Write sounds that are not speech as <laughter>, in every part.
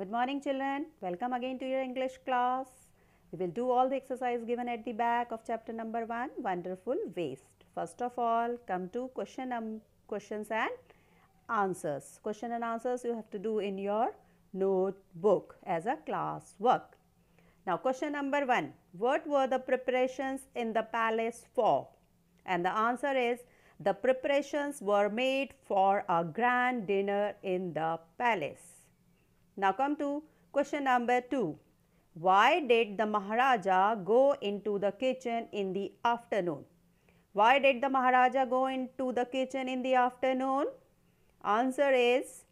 Good morning children. Welcome again to your English class. We will do all the exercise given at the back of chapter number 1 wonderful waste. First of all come to question um, questions and answers. Question and answers you have to do in your notebook as a class work. Now question number 1. What were the preparations in the palace for? And the answer is the preparations were made for a grand dinner in the palace. Now come to question number 2. Why did the Maharaja go into the kitchen in the afternoon? Why did the Maharaja go into the kitchen in the afternoon? Answer is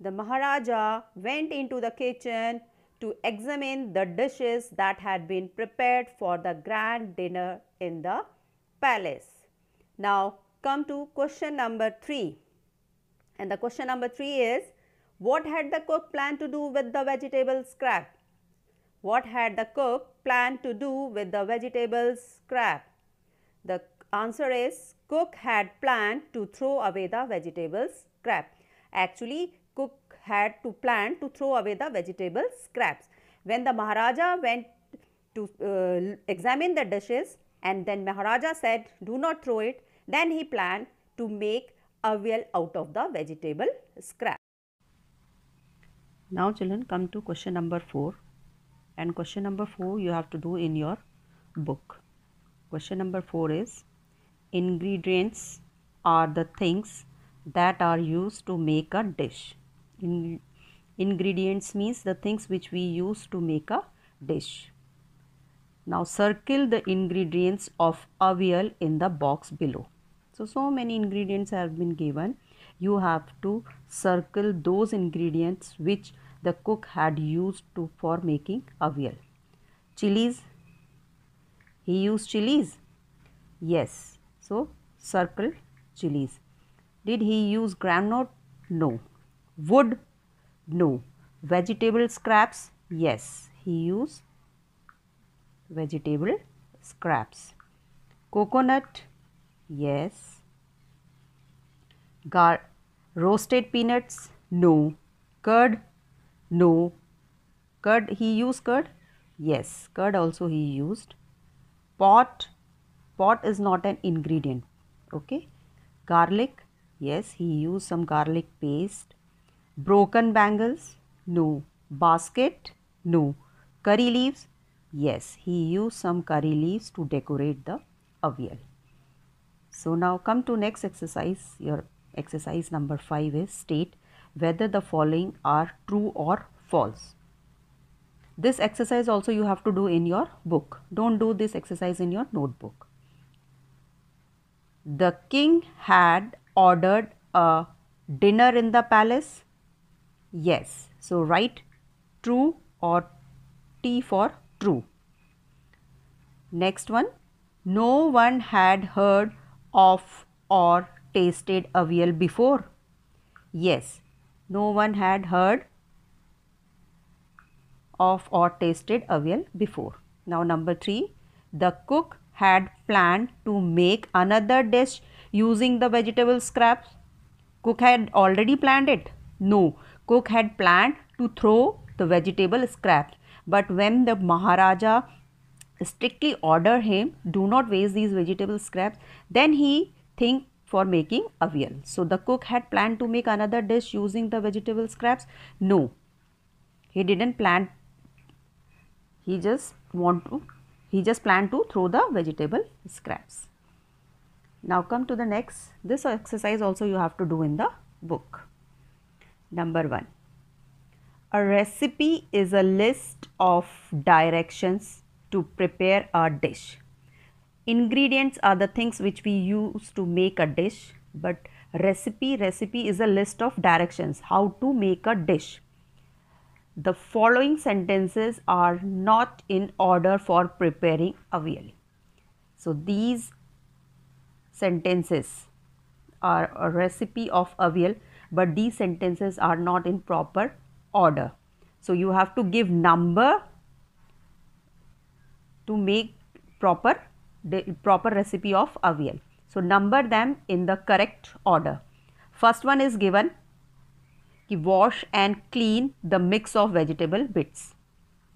the Maharaja went into the kitchen to examine the dishes that had been prepared for the grand dinner in the palace. Now come to question number 3. And the question number 3 is what had the cook planned to do with the vegetable scrap? What had the cook planned to do with the vegetable scrap? The answer is cook had planned to throw away the vegetable scrap. Actually, cook had to plan to throw away the vegetable scraps. When the Maharaja went to uh, examine the dishes and then Maharaja said do not throw it, then he planned to make a well out of the vegetable scrap. Now children come to question number 4 and question number 4 you have to do in your book. Question number 4 is ingredients are the things that are used to make a dish. In, ingredients means the things which we use to make a dish. Now circle the ingredients of a in the box below. So, so many ingredients have been given you have to circle those ingredients which the cook had used to for making avial chilies he used chilies yes so circle chilies did he use groundnut no wood no vegetable scraps yes he used vegetable scraps coconut yes Gar roasted peanuts no curd no curd he used curd yes curd also he used pot pot is not an ingredient okay garlic yes he used some garlic paste broken bangles no basket no curry leaves yes he used some curry leaves to decorate the avial so now come to next exercise your Exercise number 5 is state whether the following are true or false. This exercise also you have to do in your book. Don't do this exercise in your notebook. The king had ordered a dinner in the palace. Yes. So write true or T for true. Next one. No one had heard of or tasted avial before? Yes, no one had heard of or tasted avial before. Now number 3, the cook had planned to make another dish using the vegetable scraps. Cook had already planned it. No, cook had planned to throw the vegetable scraps. But when the Maharaja strictly ordered him, do not waste these vegetable scraps, then he think for making avial. So the cook had planned to make another dish using the vegetable scraps. No, he didn't plan. He just want to. He just planned to throw the vegetable scraps. Now come to the next. This exercise also you have to do in the book. Number one. A recipe is a list of directions to prepare a dish ingredients are the things which we use to make a dish but recipe recipe is a list of directions how to make a dish the following sentences are not in order for preparing a veal so these sentences are a recipe of a veal but these sentences are not in proper order so you have to give number to make proper the proper recipe of avial. So, number them in the correct order. First one is given ki wash and clean the mix of vegetable bits.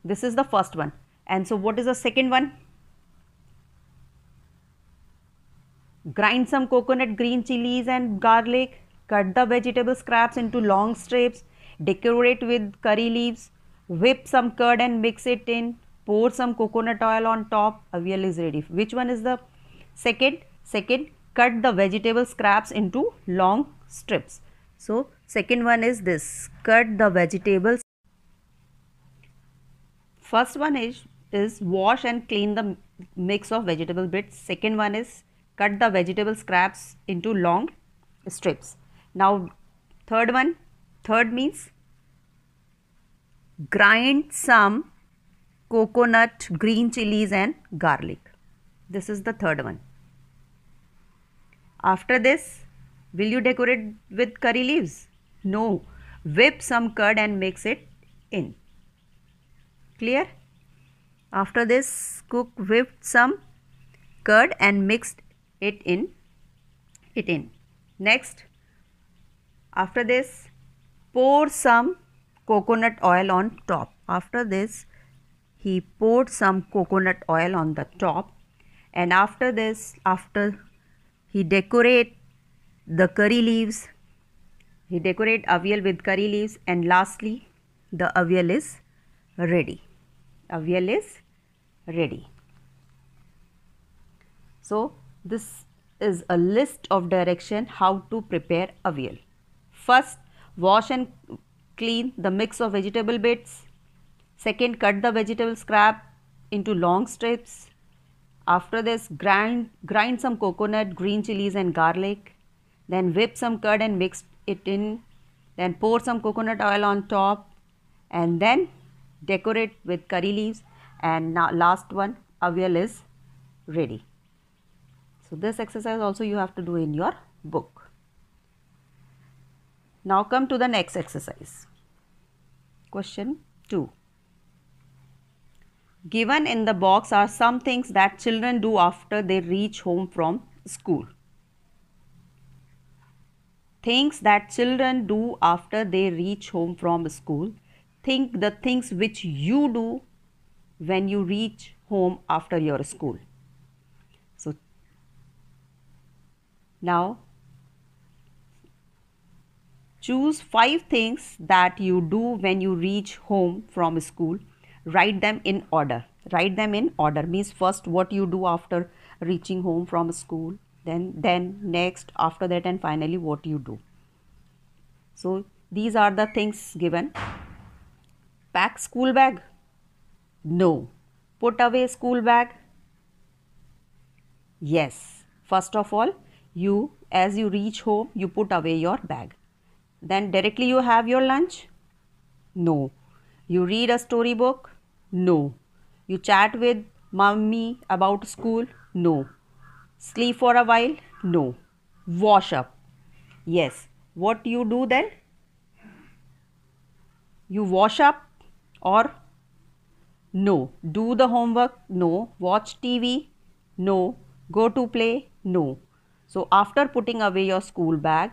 This is the first one. And so, what is the second one? Grind some coconut green chilies and garlic. Cut the vegetable scraps into long strips. Decorate with curry leaves. Whip some curd and mix it in pour some coconut oil on top avial is ready which one is the second second cut the vegetable scraps into long strips so second one is this cut the vegetables first one is is wash and clean the mix of vegetable bits second one is cut the vegetable scraps into long strips now third one third means grind some coconut, green chilies and garlic. This is the third one. After this, will you decorate with curry leaves? No. Whip some curd and mix it in. Clear? After this, cook whipped some curd and mixed it in. It in. Next, after this, pour some coconut oil on top. After this, he poured some coconut oil on the top and after this after he decorate the curry leaves he decorate avial with curry leaves and lastly the avial is ready avial is ready so this is a list of direction how to prepare avial first wash and clean the mix of vegetable bits Second, cut the vegetable scrap into long strips. After this, grind, grind some coconut, green chilies and garlic. Then whip some curd and mix it in. Then pour some coconut oil on top. And then decorate with curry leaves. And now last one, avial is ready. So this exercise also you have to do in your book. Now come to the next exercise. Question 2. Given in the box are some things that children do after they reach home from school. Things that children do after they reach home from school. Think the things which you do when you reach home after your school. So, now choose five things that you do when you reach home from school write them in order write them in order means first what you do after reaching home from school then then next after that and finally what you do so these are the things given pack school bag no put away school bag yes first of all you as you reach home you put away your bag then directly you have your lunch no you read a storybook? No. You chat with mummy about school? No. Sleep for a while? No. Wash up? Yes. What you do then? You wash up or no. Do the homework? No. Watch TV? No. Go to play? No. So after putting away your school bag,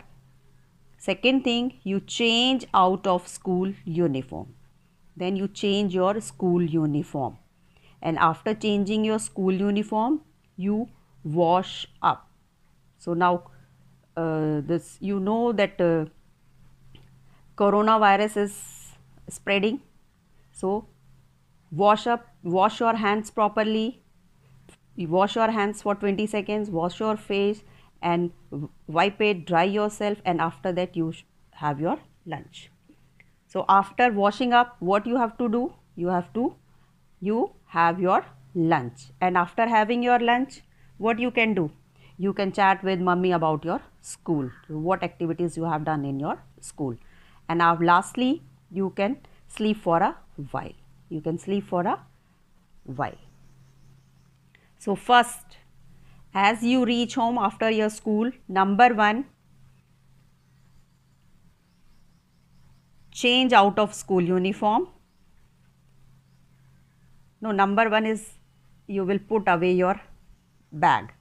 second thing you change out of school uniform then you change your school uniform and after changing your school uniform you wash up so now uh, this you know that uh, coronavirus is spreading so wash up wash your hands properly wash your hands for 20 seconds wash your face and wipe it dry yourself and after that you have your lunch so, after washing up what you have to do? You have to, you have your lunch and after having your lunch what you can do? You can chat with mummy about your school, what activities you have done in your school. And now lastly you can sleep for a while. You can sleep for a while. So first as you reach home after your school, number one change out of school uniform. No, number one is you will put away your bag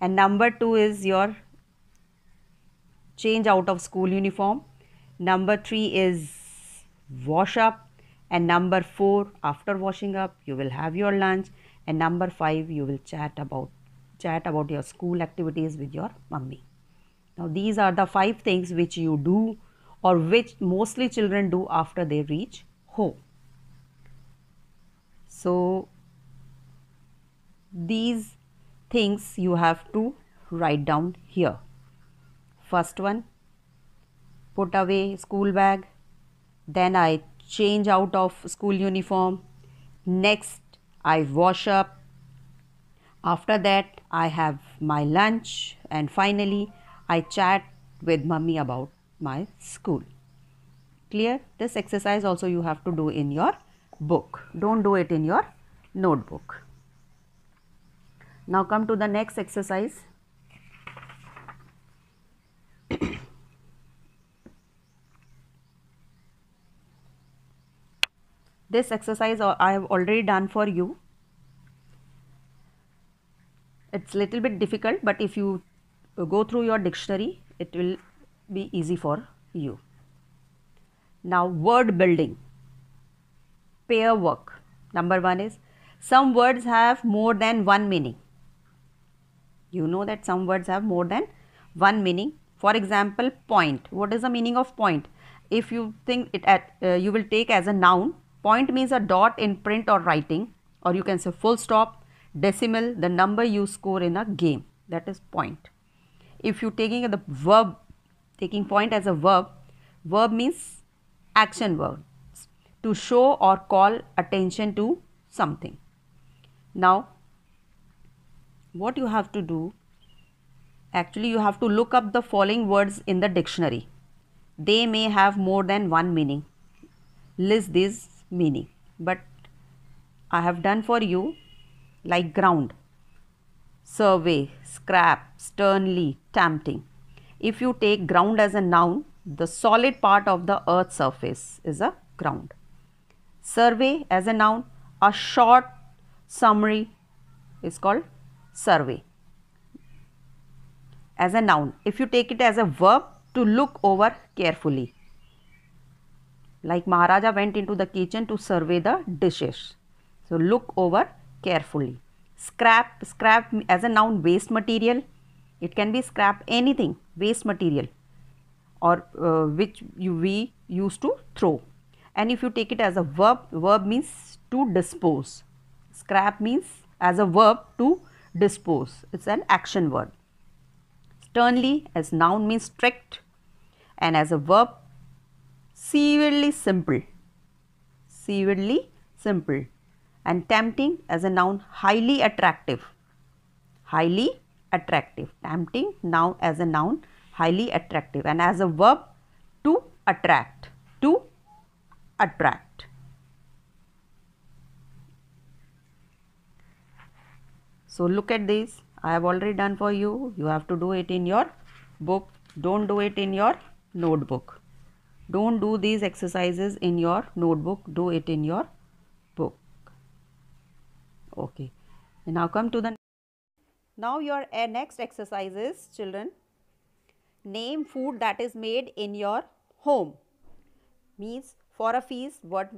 and number two is your change out of school uniform. Number three is wash up and number four after washing up you will have your lunch and number five you will chat about chat about your school activities with your mummy. Now these are the five things which you do or which mostly children do after they reach home. So, these things you have to write down here. First one, put away school bag. Then I change out of school uniform. Next, I wash up. After that, I have my lunch. And finally, I chat with mummy about my school. Clear? This exercise also you have to do in your book. Don't do it in your notebook. Now come to the next exercise. <coughs> this exercise I have already done for you. It's little bit difficult but if you go through your dictionary it will be easy for you. Now, word building, pair work. Number one is some words have more than one meaning. You know that some words have more than one meaning. For example, point. What is the meaning of point? If you think it at, uh, you will take as a noun, point means a dot in print or writing, or you can say full stop, decimal, the number you score in a game. That is point. If you taking the verb taking point as a verb, verb means action verbs to show or call attention to something. Now, what you have to do actually you have to look up the following words in the dictionary. They may have more than one meaning. List this meaning. But I have done for you like ground, survey, scrap, sternly, tempting if you take ground as a noun, the solid part of the earth surface is a ground. Survey as a noun, a short summary is called survey as a noun. If you take it as a verb to look over carefully. Like Maharaja went into the kitchen to survey the dishes. So look over carefully. Scrap, scrap as a noun waste material it can be scrap anything waste material or uh, which you, we used to throw and if you take it as a verb verb means to dispose scrap means as a verb to dispose it's an action word sternly as noun means strict and as a verb severely simple severely simple and tempting as a noun highly attractive highly attractive tempting now as a noun highly attractive and as a verb to attract to attract so look at this i have already done for you you have to do it in your book don't do it in your notebook don't do these exercises in your notebook do it in your book okay and now come to the now your eh, next exercise is children name food that is made in your home means for a feast what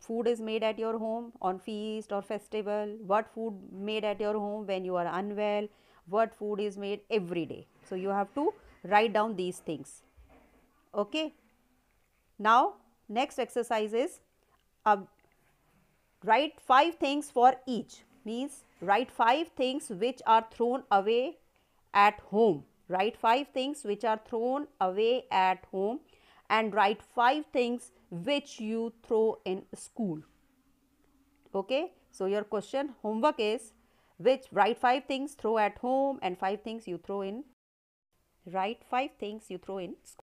food is made at your home on feast or festival what food made at your home when you are unwell what food is made every day so you have to write down these things okay now next exercise is uh, write five things for each means write five things which are thrown away at home write five things which are thrown away at home and write five things which you throw in school okay so your question homework is which write five things throw at home and five things you throw in write five things you throw in school